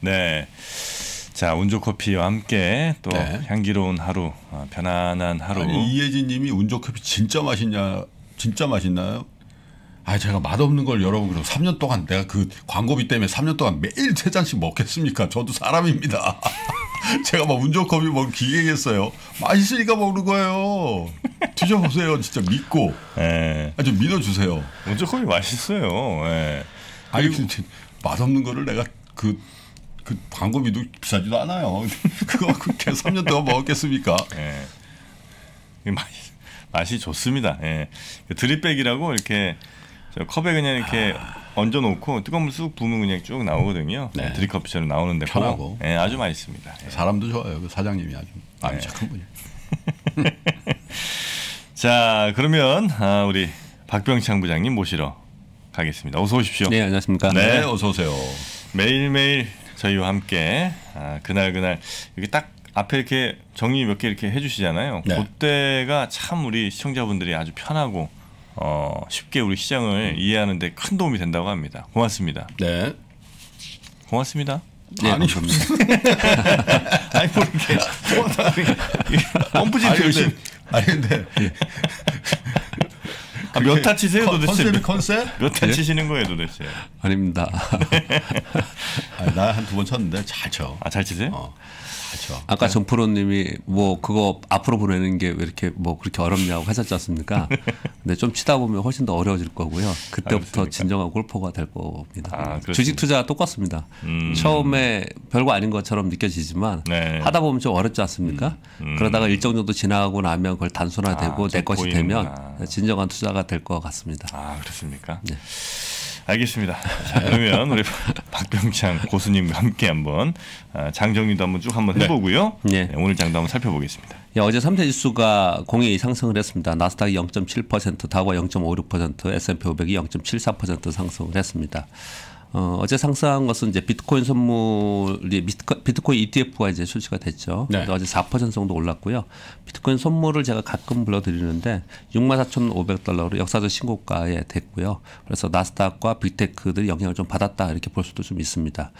네. 자 운조 커피와 함께 또 네. 향기로운 하루, 어, 편안한 하루. 아니, 이예진님이 운조 커피 진짜 맛있냐? 진짜 맛있나요? 아 제가 맛없는 걸 여러분 그럼 3년 동안 내가 그 광고비 때문에 3년 동안 매일 세 잔씩 먹겠습니까? 저도 사람입니다. 제가 막 운전 커피 먹 기계겠어요. 맛있으니까 먹는 거예요. 드셔보세요. 진짜 믿고. 예. 아, 좀 믿어주세요. 운전 커피 맛있어요. 예. 아니, 아니 맛없는 거를 내가 그그 광고비도 비싸지도 않아요. 그거 그렇게 3년 동안 먹었겠습니까? 뭐 예. 맛이 맛이 좋습니다. 예. 그 드립백이라고 이렇게 컵에 그냥 이렇게 아... 얹어 놓고 뜨거운 물쑥 부으면 그냥 쭉 나오거든요. 네. 예, 드립커피처럼 나오는데 편하고 예, 아주 맛있습니다. 예. 사람도 좋아요. 그 사장님이 아주 아주 예. 착한 분이에요. 자 그러면 아, 우리 박병창 부장님 모시러 가겠습니다. 어서 오십시오. 네 안녕하십니까. 네. 네. 어서 오세요. 매일매일 저희와 함께 아, 그날 그날 여기 딱 앞에 이렇게 정리 몇 개 이렇게 해주시잖아요. 네. 그때가 참 우리 시청자분들이 아주 편하고 어, 쉽게 우리 시장을 음. 이해하는데 큰 도움이 된다고 합니다. 고맙습니다. 네. 고맙습니다. 네, 아니, 아니, 뭐 이렇게, 뻔뿌진 표시. 아니, 근데. 아, 몇타 치세요 컨, 도대체? 컨셉이 컨셉? 몇타 예? 치시는 거예요 도대체? 아닙니다. 아, 나한 두 번 쳤는데 잘 쳐. 아잘 치세요? 어. 그렇죠. 아까 네. 정프로님이 뭐 그거 앞으로 보내는 게 왜 이렇게 뭐 그렇게 어렵냐고 하셨지 않습니까? 근데 좀 치다 보면 훨씬 더 어려워질 거고요. 그때부터 아, 진정한 골퍼가 될 겁니다. 아, 주식 투자 똑같습니다. 음. 처음에 별거 아닌 것처럼 느껴지지만 네. 하다 보면 좀 어렵지 않습니까? 음. 음. 그러다가 일정 정도 지나고 나면 그걸 단순화되고 아, 내 것이 보이는구나. 되면 진정한 투자가 될 것 같습니다. 아 그렇습니까? 네. 알겠습니다. 자, 그러면 우리 박병창 고수님 함께 한번 아, 장정리도 한번 쭉 한번 네. 해보고요. 네. 네, 오늘 장도 한번 살펴보겠습니다. 예, 어제 3대 지수가 공이 상승을 했습니다. 나스닥이 0.7%, 다우가 0.56%, S&P 500이 0.74% 상승을 했습니다. 어, 어제 상승한 것은 이제 비트코인 선물이 비트코, 인 ETF가 이제 출시가 됐죠. 네. 어제 4% 정도 올랐고요. 비트코인 선물을 제가 가끔 불러드리는데 64,500달러로 역사적 신고가에 됐고요. 그래서 나스닥과 빅테크들이 영향을 좀 받았다 이렇게 볼 수도 좀 있습니다.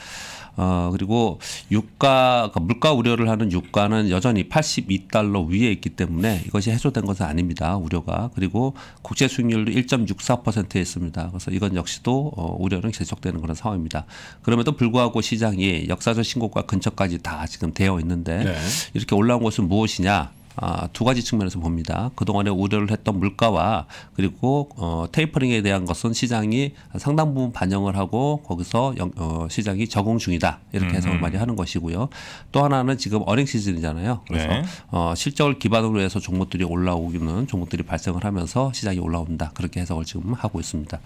어, 그리고 유가, 그러니까 물가 우려를 하는 유가는 여전히 82달러 위에 있기 때문에 이것이 해소된 것은 아닙니다. 우려가. 그리고 국제 수익률도 1.64%에 있습니다. 그래서 이건 역시도 어, 우려는 계속되는 그런 상황입니다. 그럼에도 불구하고 시장이 역사적 신고가 근처까지 다 지금 되어 있는데 네. 이렇게 올라온 것은 무엇이냐? 아, 두 가지 측면에서 봅니다. 그동안에 우려를 했던 물가와 그리고 어, 테이퍼링에 대한 것은 시장이 상당 부분 반영을 하고 거기서 영, 어, 시장이 적응 중이다 이렇게 해석을 음. 많이 하는 것이고요. 또 하나는 지금 어닝 시즌이잖아요. 그래서 네. 어, 실적을 기반으로 해서 종목들이 올라오기는 종목들이 발생을 하면서 시장이 올라온다 그렇게 해석을 지금 하고 있습니다.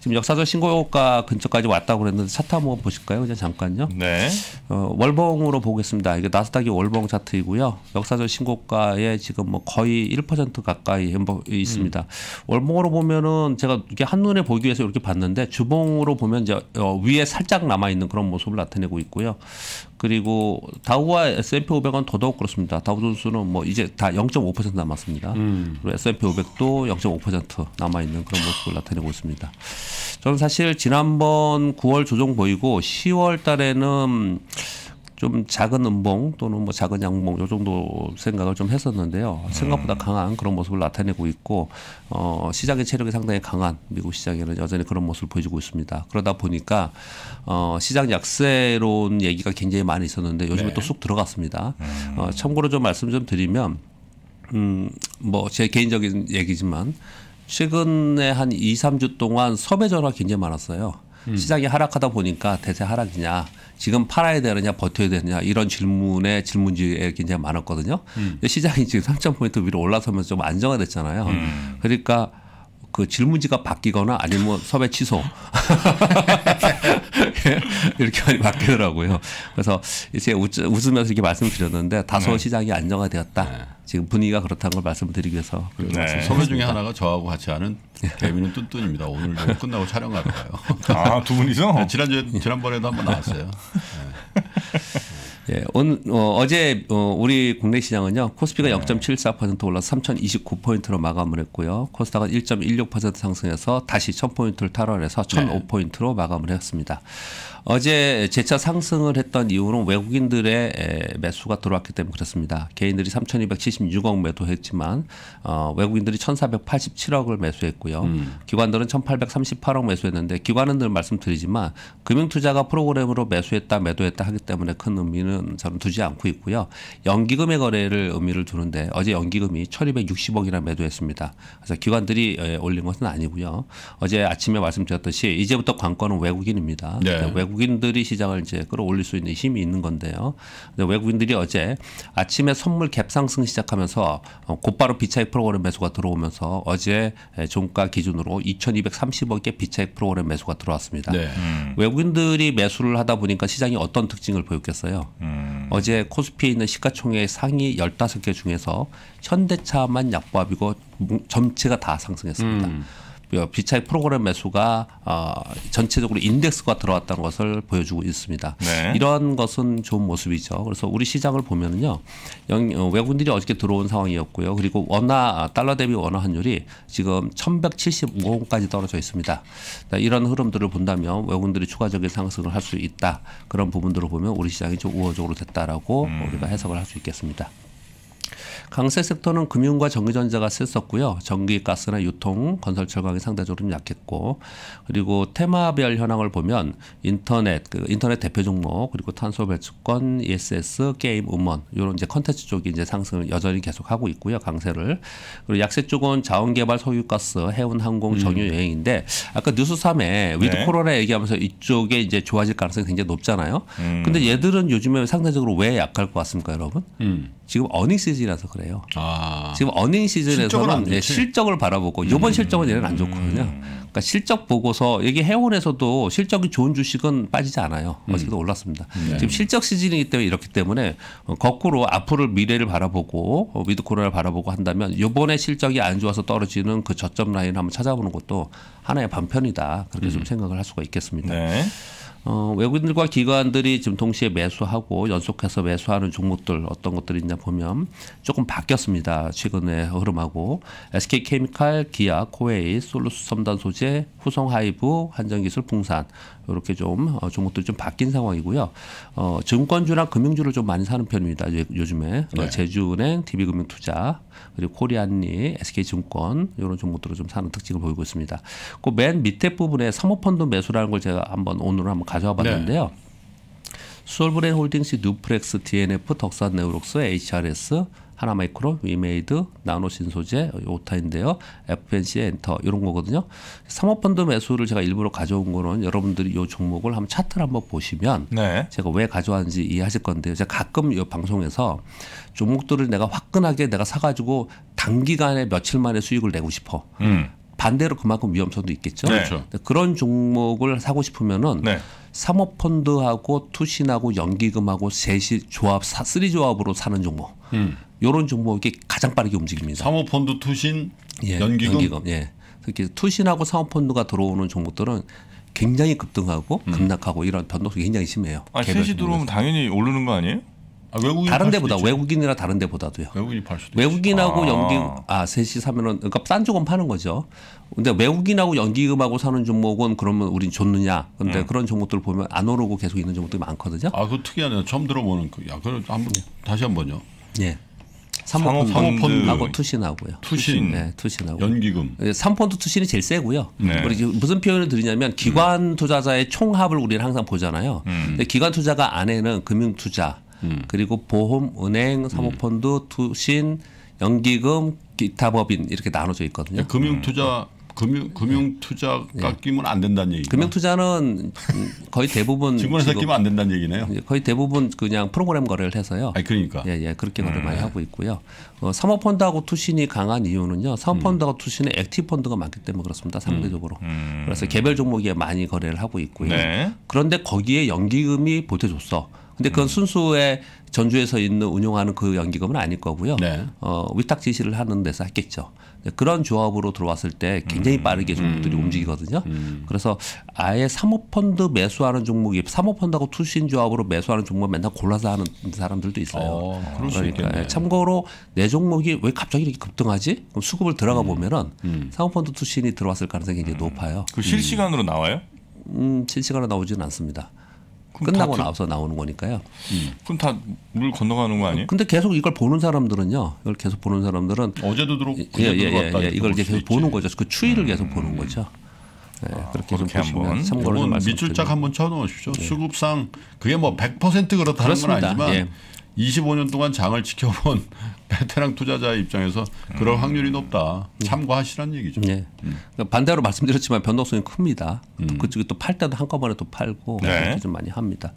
지금 역사적 신고가 근처까지 왔다고 그랬는데 차트 한번 보실까요? 그냥 잠깐요. 네. 어, 월봉으로 보겠습니다. 이게 나스닥이 월봉 차트이고요. 역사적 신고가 물가에 지금 뭐 거의 1% 가까이 있습니다. 음. 월봉으로 보면은 제가 이게 한눈에 보기 위해서 이렇게 봤는데 주봉으로 보면 이제 어, 위에 살짝 남아 있는 그런 모습을 나타내고 있고요. 그리고 다우와 S&P 500은 더더욱 그렇습니다. 다우 조수는 뭐 이제 다 0.5% 남았습니다. 음. 그리고 S&P 500도 0.5% 남아 있는 그런 모습을 나타내고 있습니다. 저는 사실 지난번 9월 조정 보이고 10월 달에는 좀 작은 음봉 또는 뭐 작은 양봉 요 정도 생각을 좀 했었는데요. 음. 생각보다 강한 그런 모습을 나타내고 있고 어, 시장의 체력이 상당히 강한 미국 시장에는 여전히 그런 모습을 보여주고 있습니다. 그러다 보니까 어, 시장 약세론 얘기가 굉장히 많이 있었는데 요즘에 네. 또쑥 들어갔습니다. 어, 음. 참고로 좀 말씀 좀 드리면 음, 뭐 제 개인적인 얘기지만 최근에 한 2, 3주 동안 섭외 전화 굉장히 많았어요. 음. 시장이 하락하다 보니까 대세 하락이냐 지금 팔아야 되느냐 버텨야 되느냐 이런 질문에 질문지에 굉장히 많았거든요. 음. 시장이 지금 3 0 0포인트 위로 올라서면서 좀 안정화됐잖아요. 음. 그러니까 그 질문지가 바뀌거나 아니면 뭐 섭외 취소 이렇게 많이 바뀌더라고요. 그래서 이제 웃으면서 이렇게 말씀드렸는데 다소 네. 시장이 안정화되었다. 네. 지금 분위기가 그렇다는 걸 말씀드리기 위해서 네. 섭외 중에 하나가 저하고 같이 하는 배민은 네. 뚠뚠입니다. 오늘 끝나고 촬영 가러 가요. 아두 분이서? 네, 지난주 지난번에도 한 번 나왔어요. 네. 예, 오늘 어, 제 어, 우리 국내 시장은요 코스피가 0.74% 올라서 3,029포인트로 마감을 했고요 코스닥은 1.16% 상승해서 다시 1,000포인트를 탈환해서 1,005포인트로 네. 마감을 했습니다. 어제 재차 상승을 했던 이유는 외국인들의 매수가 들어왔기 때문에 그렇습니다. 개인들이 3,276억 매도했지만 어, 외국인들이 1,487억을 매수했고요. 음. 기관들은 1,838억 매수했는데 기관은 늘 말씀드리지만 금융투자가 프로그램으로 매수했다 매도했다 하기 때문에 큰 의미는 저는 두지 않고 있고요. 연기금의 거래를 의미를 두는데 어제 연기금이 1,260억이나 매도했습니다. 그래서 기관들이 올린 것은 아니고요. 어제 아침에 말씀드렸듯이 이제부터 관건은 외국인입니다. 네. 그러니까 외국 외국인들이 시장을 이제 끌어올릴 수 있는 힘이 있는 건데요. 외국인들이 어제 아침에 선물 갭 상승 시작하면서 어, 곧바로 비차익 프로그램 매수가 들어오면서 어제 종가 기준으로 2,230억의 비차익 프로그램 매수가 들어왔습니다. 네. 음. 외국인들이 매수를 하다 보니까 시장이 어떤 특징을 보였겠어요? 음. 어제 코스피에 있는 시가총액 상위 15개 중에서 현대차만 약보합이고 전체가 다 상승했습니다. 음. 어, 비차익 프로그램 매수가 어, 전체적으로 인덱스가 들어왔다는 것을 보여주고 있습니다. 네. 이런 것은 좋은 모습이죠. 그래서 우리 시장을 보면요 어, 외국인들이 어저께 들어온 상황이었고요. 그리고 원화 아, 달러 대비 원화 환율이 지금 1,175원까지 떨어져 있습니다. 이런 흐름들을 본다면 외국인들이 추가적인 상승을 할 수 있다. 그런 부분들을 보면 우리 시장이 좀 우호적으로 됐다라고 음. 우리가 해석을 할 수 있겠습니다. 강세 섹터는 금융과 전기전자가 셌었고요. 전기, 가스나 유통, 건설 철강이 상대적으로 좀 약했고 그리고 테마별 현황을 보면 인터넷, 그 인터넷 대표 종목 그리고 탄소 배출권, ESS, 게임, 음원 이런 이제 컨텐츠 쪽이 이제 상승을 여전히 계속하고 있고요. 강세를 그리고 약세 쪽은 자원개발, 석유가스, 해운, 항공, 음. 정유, 여행인데 아까 뉴스 3에 위드 네. 코로나 얘기하면서 이쪽에 이제 좋아질 가능성이 굉장히 높잖아요. 음. 근데 얘들은 요즘에 상대적으로 왜 약할 것 같습니까, 여러분? 음. 지금 어닝 시즌이라서 있어서 그래요. 아. 지금 어닝 시즌에서는 예, 실적을 바라보고 이번 음. 실적은 얘는 안 좋거든요. 그러니까 실적 보고서 여기 해온에서도 실적이 좋은 주식은 빠지지 않아요. 어제도 음. 올랐습니다. 네. 지금 실적 시즌이기 때문에 이렇기 때문에 어, 거꾸로 앞으로 미래를 바라보고 위드 어, 코로나를 바라보고 한다면 이번에 실적이 안 좋아서 떨어지는 그 저점 라인 한번 찾아보는 것도 하나의 반편이다. 그렇게 음. 좀 생각을 할 수가 있겠습니다. 네. 어, 외국인들과 기관들이 지금 동시에 매수하고 연속해서 매수하는 종목들 어떤 것들이 있냐 보면 조금 바뀌었습니다. 최근에 흐름하고 SK 케미칼, 기아, 코웨이, 솔루스 첨단 소재, 후성 하이브, 한정기술, 풍산 이렇게 좀 어, 종목들 좀 바뀐 상황이고요. 어, 증권주나 금융주를 좀 많이 사는 편입니다. 요즘에 어, 네. 어, 제주은행, DB금융투자 그리고 코리안리, SK증권 이런 종목들을 좀 사는 특징을 보이고 있습니다. 그 맨 밑에 부분에 사모펀드 매수라는 걸 제가 한번 오늘 한번 가져와봤는데요. 네. 수월브레 홀딩스, 뉴프렉스, DNF, 덕산 네오록스, HRS 하나마이크로 위메이드, 나노신소재, 오타인데요. FNC의 엔터 이런 거거든요. 사모펀드 매수를 제가 일부러 가져온 거는 여러분들이 이 종목을 한번 차트를 한번 보시면 네. 제가 왜 가져왔는지 이해하실 건데요. 제가 가끔 이 방송에서 종목들을 내가 화끈하게 내가 사가지고 단기간에 며칠 만에 수익을 내고 싶어. 음. 반대로 그만큼 위험성도 있겠죠. 네. 그렇죠. 그런 종목을 사고 싶으면은 네. 사모펀드하고 투신하고 연기금하고 셋이 조합 쓰리 조합으로 사는 종목. 음. 요런 종목이 가장 빠르게 움직입니다. 사모펀드 투신 예, 연기금, 연기금 예. 특히 투신하고 사모펀드가 들어오는 종목들은 굉장히 급등하고 음. 급락하고 이런 변동성이 굉장히 심해요. 아, 셋이 들어오면 당연히 오르는 거 아니에요? 아, 외국인 다른 데보다 외국인이나 다른 데보다도요. 외국인 팔 수도 외국인하고 아. 연기 아 셋이 사면은 그러니까 싼 조금 파는 거죠. 근데 외국인하고 연기금하고 사는 종목은 그러면 우린 좋느냐? 근데 음. 그런 종목들 보면 안 오르고 계속 있는 종목들이 많거든요. 아, 그 특이하네요. 처음 들어보는 그 야, 그 한번 예. 다시 한번요. 예. 상펀드하고 투신하고요. 투신, 네, 투신하고 연기금. 예, 삼펀드 투신이 제일 세고요. 네. 우리 무슨 표현을 드리냐면 기관 음. 투자자의 총합을 우리는 항상 보잖아요. 음. 기관 투자가 안에는 금융 투자 음. 그리고 보험, 은행, 사모펀드, 음. 투신, 연기금, 기타 법인 이렇게 나눠져 있거든요. 그 금융 음. 투자 금융 네. 금융 투자 깎이면 네. 안 된다는 얘기. 금융 투자는 거의 대부분 증권사 깎면안 된다는 얘기네요. 네, 거의 대부분 그냥 프로그램 거래를 해서요. 아 그러니까. 예, 예. 그렇게 거래 음. 많이 하고 있고요. 어, 사모펀드하고 투신이 강한 이유는요. 사모펀드하고 음. 투신은 액티브 펀드가 많기 때문에 그렇습니다. 음. 상대적으로. 음. 그래서 개별 종목에 많이 거래를 하고 있고요. 네. 그런데 거기에 연기금이 보태줬어. 근데 그건 순수의 전주에서 있는 운영하는그 연기금은 아닐 거고요. 네. 어, 위탁 지시를 하는 데서 했겠죠. 그런 조합으로 들어왔을 때 굉장히 음. 빠르게 종목들이 음. 움직이거든요. 음. 그래서 아예 사모펀드 매수하는 종목이 사모펀드하고 투신 조합으로 매수하는 종목 맨날 골라서 하는 사람들도 있어요. 어, 그러니까 예, 참고로 내 종목이 왜 갑자기 이렇게 급등하지? 그럼 수급을 들어가 음. 보면은 음. 사모펀드 투신이 들어왔을 가능성이 굉장히 음. 높아요. 그 실시간으로 나와요? 음, 실시간으로 나오지는 않습니다. 끝나고 나서 나오는 거니까요. 음. 그럼 다 물 건너가는 거 아니에요? 근데 계속 이걸 보는 사람들은요. 이걸 계속 보는 사람들은 어제도 들어오고 예, 예, 예, 예, 이걸 이제 계속 있지. 보는 거죠. 그 추이를 음. 계속 보는 거죠. 네, 아, 그렇게, 그렇게 한번 참고로 밑줄짝 한 번 쳐놓으십시오. 예. 수급상 그게 뭐 100% 그렇다는 그렇습니다. 건 아니지만 예. 25년 동안 장을 지켜본 베테랑 투자자의 입장에서 그럴 음. 확률이 높다. 참고하시라는 얘기죠. 네. 음. 그러니까 반대로 말씀드렸지만 변동성이 큽니다. 음. 그쪽에 또 팔 때도 한꺼번에 또 팔고 네. 그렇게 좀 많이 합니다.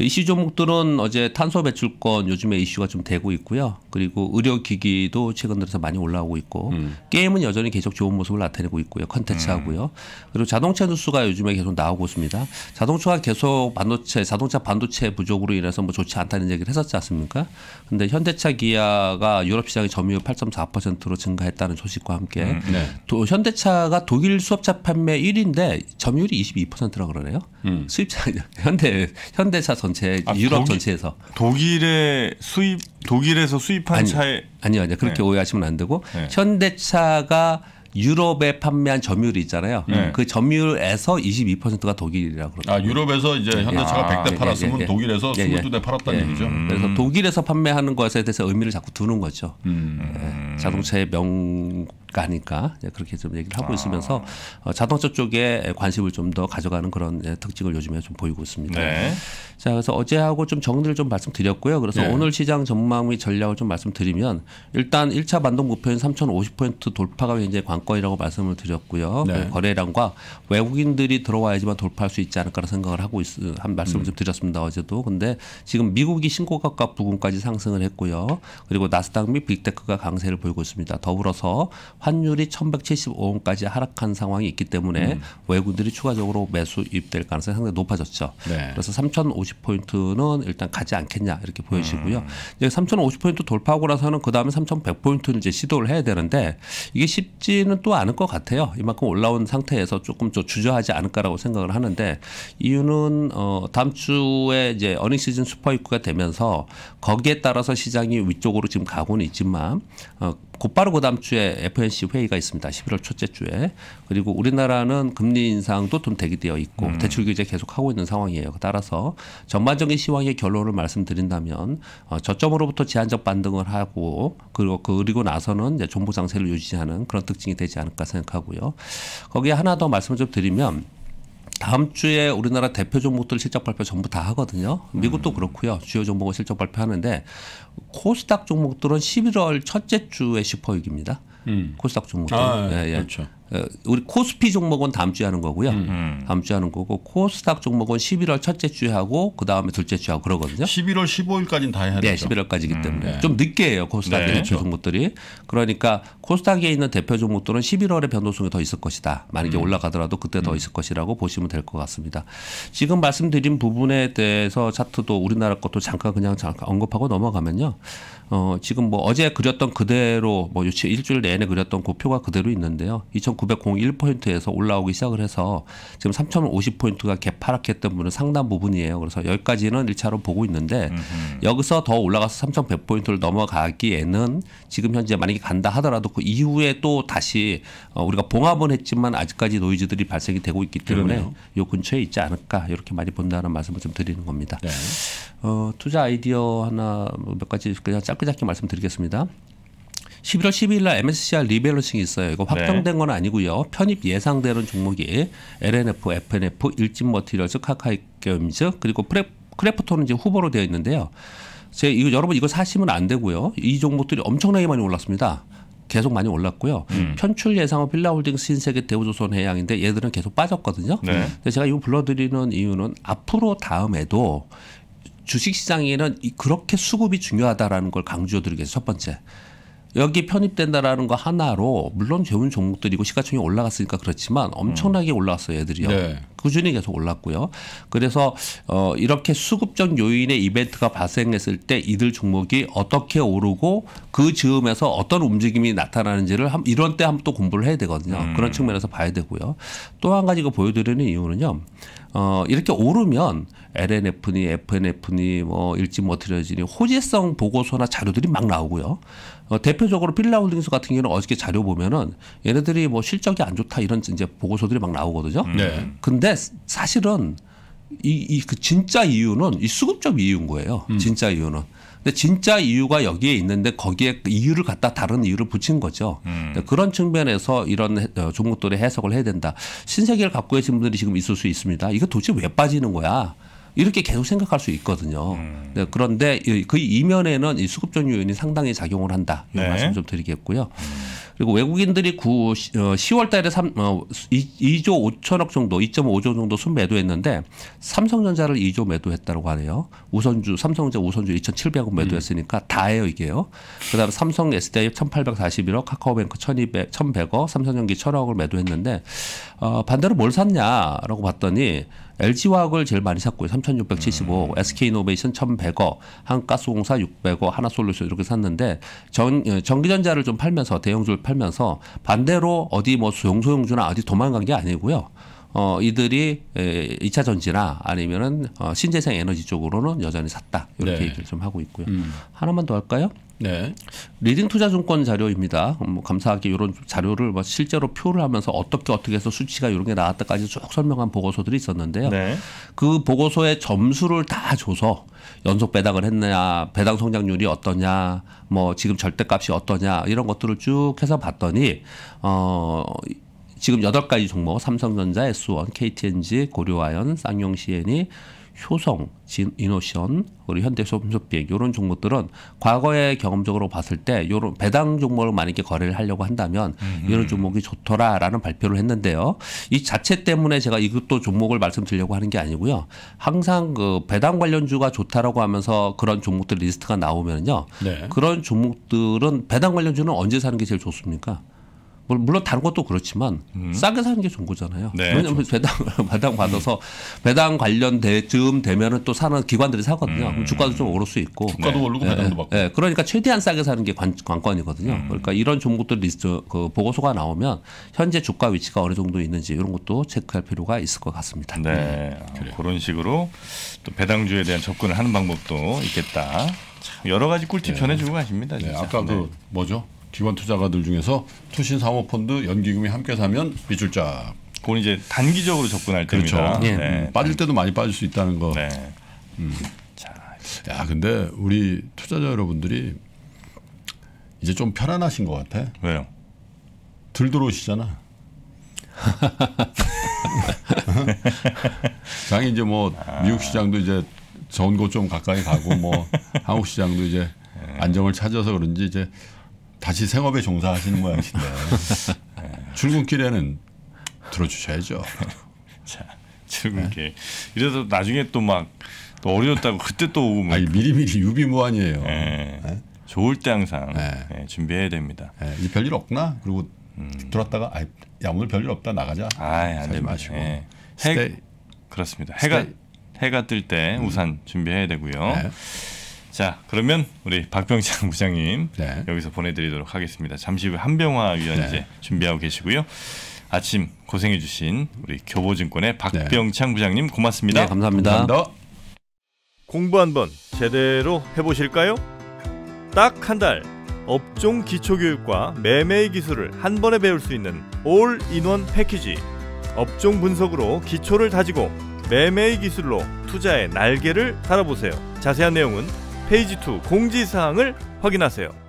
이슈 종목들은 어제 탄소 배출권 요즘에 이슈가 좀 되고 있고요. 그리고 의료기기도 최근 들어서 많이 올라오고 있고 음. 게임은 여전히 계속 좋은 모습을 나타내고 있고요. 컨텐츠하고요. 그리고 자동차 뉴스가 요즘에 계속 나오고 있습니다. 자동차가 계속 반도체, 자동차 반도체 부족으로 인해서 뭐 좋지 않다는 얘기를 했었지 않습니까? 근데 현대차 기아 현대차가 유럽 시장의 점유율 8.4%로 증가했다는 소식과 함께 음, 네. 도, 현대차가 독일 수업차 판매 1위인데 점유율이 22%라 그러네요. 음. 수입차 현대 현대차 전체 아, 유럽 독일, 전체에서 독일의 수입 독일에서 수입한 아니, 차에 아니요 아니요 그렇게 네. 오해하시면 안 되고 네. 현대차가 유럽에 판매한 점유율이 있잖아요. 네. 그 점유율에서 22%가 독일이라고 그러죠. 아, 유럽에서 이제 예. 현대차가 아, 예. 100대 예, 팔았으면 예, 예, 독일에서 예, 22대 예. 팔았다는 얘기죠. 음. 그래서 음. 독일에서 판매하는 것에 대해서 의미를 자꾸 두는 거죠. 음. 자동차의 명가니까 그렇게 좀 얘기를 하고 아. 있으면서 어, 자동차 쪽에 관심을 좀 더 가져가는 그런 특징을 요즘에 좀 보이고 있습니다. 네. 자, 그래서 어제하고 좀 정리를 좀 말씀드렸고요. 그래서 네. 오늘 시장 전망 및 전략을 좀 말씀드리면 일단 1차 반동 목표인 3,050포인트 돌파가 굉장히 관 관건이라고 말씀을 드렸고요. 네. 예, 거래량과 외국인들이 들어와야지만 돌파할 수 있지 않을까라는 생각을 하고 있, 한 말씀을 음. 좀 드렸습니다. 어제도. 근데 지금 미국이 신고가값 부근까지 상승을 했고요. 그리고 나스닥 및 빅테크가 강세를 보이고 있습니다. 더불어서 환율이 1175원까지 하락한 상황이 있기 때문에 음. 외국인들이 추가적으로 매수 입될 가능성이 상당히 높아졌죠. 네. 그래서 3050포인트는 일단 가지 않겠냐 이렇게 보여지고요. 음. 3050포인트 돌파하고 나서는 그다음에 3100포인트는 이제 시도를 해야 되는데 이게 쉽지는 쉽지는 또 않을 것 같아요. 이만큼 올라온 상태에서 조금 더 주저하지 않을까라고 생각을 하는데 이유는 어 다음 주에 이제 어닝 시즌 슈퍼이크가 되면서 거기에 따라서 시장이 위쪽으로 지금 가고는 있지만 어 곧바로 그 다음 주에 FNC 회의가 있습니다. 11월 첫째 주에. 그리고 우리나라는 금리 인상도 좀 대기되어 있고 음. 대출 규제 계속 하고 있는 상황이에요. 따라서 전반적인 시황의 결론을 말씀드린다면 어, 저점으로부터 제한적 반등을 하고 그리고 그리고 나서는 이제 정보 장세를 유지하는 그런 특징이 되지 않을까 생각하고요. 거기에 하나 더 말씀을 좀 드리면 다음 주에 우리나라 대표 종목들 실적 발표 전부 다 하거든요. 미국도 음. 그렇고요. 주요 종목을 실적 발표하는데 코스닥 종목들은 11월 첫째 주에 슈퍼위기입니다. 음. 코스닥 종목들. 아, 예, 예. 그렇죠. 어, 우리 코스피 종목은 다음 주에 하는 거고요. 음. 다음 주에 하는 거고 코스닥 종목은 11월 첫째 주에 하고 그 다음에 둘째 주에 하고 그러거든요. 11월 15일까지는 다 해야 네, 되죠. 네, 11월까지이기 음. 때문에 네. 좀 늦게 해요 코스닥의 네, 대표 종목들이. 그러니까 코스닥에 있는 대표 종목들은 11월에 변동성이 더 있을 것이다. 만약에 음. 올라가더라도 그때 더 음. 있을 것이라고 보시면 될 것 같습니다. 지금 말씀드린 부분에 대해서 차트도 우리나라 것도 잠깐 그냥 잠깐 언급하고 넘어가면요. 어, 지금 뭐 어제 그렸던 그대로 뭐 일주일 내내 그렸던 고표가 그대로 있는데요. 2009 901포인트에서 올라오기 시작을 해서 지금 3,050포인트가 개파랗게 했던 분은 상당 부분이에요. 그래서 여기까지는 1차로 보고 있는데 음흠. 여기서 더 올라가서 3,100포인트를 넘어가기에는 지금 현재 만약에 간다 하더라도 그 이후에 또 다시 어, 우리가 봉합은 했지만 아직까지 노이즈들이 발생이 되고 있기 때문에 그러네요. 요 근처에 있지 않을까 이렇게 많이 본다는 말씀을 좀 드리는 겁니다. 네. 어, 투자 아이디어 하나 뭐 몇 가지 그냥 짧게 짧게 말씀드리겠습니다. 11월 12일 날 MSCI 리밸런싱이 있어요. 이거 확정된 네. 건 아니고요. 편입 예상되는 종목이 LNF, FNF, 일진 머티리얼즈, 카카이겸즈 그리고 프레, 크래프톤은 이제 후보로 되어 있는데요. 제 이거 여러분 이거 사시면 안 되고요. 이 종목들이 엄청나게 많이 올랐습니다. 계속 많이 올랐고요. 음. 편출 예상은 필라홀딩 신세계 대우조선해양인데 얘들은 계속 빠졌거든요. 네. 근데 제가 이거 불러드리는 이유는 앞으로 다음에도 주식시장에는 그렇게 수급이 중요하다라는 걸 강조드리겠습니다. 해첫 번째. 여기 편입된다라는 거 하나로 물론 좋은 종목들이고 시가총이 올라갔으니까 그렇지만 엄청나게 음. 올라갔어요 애들이요. 네. 꾸준히 계속 올랐고요. 그래서 어 이렇게 수급적 요인의 이벤트가 발생했을 때 이들 종목이 어떻게 오르고 그 즈음에서 어떤 움직임이 나타나는지를 한, 이런 때 한번 또 공부를 해야 되거든요. 음. 그런 측면에서 봐야 되고요. 또 한 가지 이 보여드리는 이유는요. 어, 이렇게 오르면 LNF니 FNF니 뭐 일진 머트리얼이니 호재성 보고서나 자료들이 막 나오고요. 어, 대표적으로 필라홀딩스 같은 경우는 어저께 자료 보면은 얘네들이 뭐 실적이 안 좋다 이런 이제 보고서들이 막 나오거든요. 음. 네. 근데 사실은 이, 이그 진짜 이유는 이 수급적 이유인 거예요. 음. 진짜 이유는. 근데 진짜 이유가 여기에 있는데 거기에 그 이유를 갖다 다른 이유를 붙인 거죠. 음. 그런 측면에서 이런 어, 종목들의 해석을 해야 된다. 신세계를 갖고 계신 분들이 지금 있을 수 있습니다. 이거 도대체 왜 빠지는 거야? 이렇게 계속 생각할 수 있거든요. 음. 네, 그런데 그 이면에는 이 수급적 요인이 상당히 작용을 한다. 이런 네. 말씀 좀 드리겠고요. 음. 그리고 외국인들이 9, 10월 어, 달에 3, 2조 5천억 정도, 2.5조 정도 순매도했는데 삼성전자를 2조 매도했다고 하네요. 우선주, 삼성전자 우선주 2,700억 매도했으니까 음. 다예요, 이게요. 그 다음에 삼성 SDI 1,841억, 카카오뱅크 1,200, 1,100억, 삼성전기 1,000억을 매도했는데 어, 반대로 뭘 샀냐라고 봤더니 LG화학을 제일 많이 샀고요. 3,675, 음. SK이노베이션 1,100억, 한가스공사 600억, 하나솔루션 이렇게 샀는데 전, 어, 전기전자를 좀 팔면서 대형주를 팔면서 반대로 어디 뭐용소형주나 어디 도망간 게 아니고요. 어, 이들이 에, 이차 전지나 아니면은 어, 신재생 에너지 쪽으로는 여전히 샀다. 이렇게 네. 얘기를 좀 하고 있고요. 음. 하나만 더 할까요? 네. 리딩 투자증권 자료입니다. 뭐 감사하게 이런 자료를 뭐 실제로 표를 하면서 어떻게 어떻게 해서 수치가 이런 게 나왔다까지 쭉 설명한 보고서들이 있었는데요. 네. 그 보고서에 점수를 다 줘서 연속 배당을 했느냐, 배당 성장률이 어떠냐, 뭐 지금 절대값이 어떠냐 이런 것들을 쭉 해서 봤더니 어. 지금 여덟 가지 종목 삼성전자, S1, KTNG, 고려아연, 쌍용 CN이 효성, 진, 이노션, 그리고 현대소음소비행 이런 종목들은 과거에 경험적으로 봤을 때 이런 배당 종목을 만약에 거래를 하려고 한다면 음 이런 음. 종목이 좋더라라는 발표를 했는데요. 이 자체 때문에 제가 이것도 종목을 말씀드리려고 하는 게 아니고요. 항상 그 배당 관련주가 좋다라고 하면서 그런 종목들 리스트가 나오면요. 네. 그런 종목들은 배당 관련주는 언제 사는 게 제일 좋습니까? 물론 다른 것도 그렇지만 음. 싸게 사는 게 좋은 거잖아요. 네, 왜냐하면 좋죠. 그렇죠. 배당 배당 받아서 음. 배당 관련 대쯤 되면은 또 사는 기관들이 사거든요. 음. 그럼 주가도 좀 오를 수 있고 주가도 네. 오르고 배당도 네. 받고. 네. 그러니까 최대한 싸게 사는 게 관, 관건이거든요. 음. 그러니까 이런 종목들 리스트 그 보고서가 나오면 현재 주가 위치가 어느 정도 있는지 이런 것도 체크할 필요가 있을 것 같습니다. 네, 아, 그런 식으로 또 배당주에 대한 접근을 하는 방법도 있겠다. 여러 가지 꿀팁 네. 전해주고 가십니다. 네, 아까 그 뭐죠? 기관 투자가들 중에서 투신 사모펀드 연기금이 함께 사면 비출자. 그건 이제 단기적으로 접근할 그렇죠. 때입니다. 예. 네. 음, 빠질 때도 많이 빠질 수 있다는 거. 네. 음. 자, 야 근데 우리 투자자 여러분들이 이제 좀 편안하신 것 같아. 왜요? 들 들어오시잖아. 당연히 이제 뭐 아. 미국 시장도 이제 전고 좀 가까이 가고 뭐 한국 시장도 이제 네. 안정을 찾아서 그런지 이제 다시 생업에 종사하시는 모양이신데 네. 출근길에는 들어주셔야죠. 자 출근길. 이래서 나중에 또막또 어려졌다고 그때 또 오고. 아니 미리미리 유비무환이에요. 예. 네. 좋을 때 항상 네. 예, 준비해야 됩니다. 네, 이 별일 없나 그리고 음. 들었다가 아야 오늘 별일 없다 나가자. 아안 예, 마시고. 예. 해, 그렇습니다. 해가 스테이. 해가 뜰때 음. 우산 준비해야 되고요. 네. 자 그러면 우리 박병창 부장님 네. 여기서 보내드리도록 하겠습니다. 잠시 후 한병화 위원제 네. 준비하고 계시고요. 아침 고생해주신 우리 교보증권의 네. 박병창 네. 부장님 고맙습니다. 네, 감사합니다. 감사합니다. 공부 한번 제대로 해보실까요? 딱 한 달 업종 기초교육과 매매 기술을 한 번에 배울 수 있는 올인원 패키지 업종 분석으로 기초를 다지고 매매 기술로 투자의 날개를 달아보세요. 자세한 내용은 페이지 2 공지사항을 확인하세요.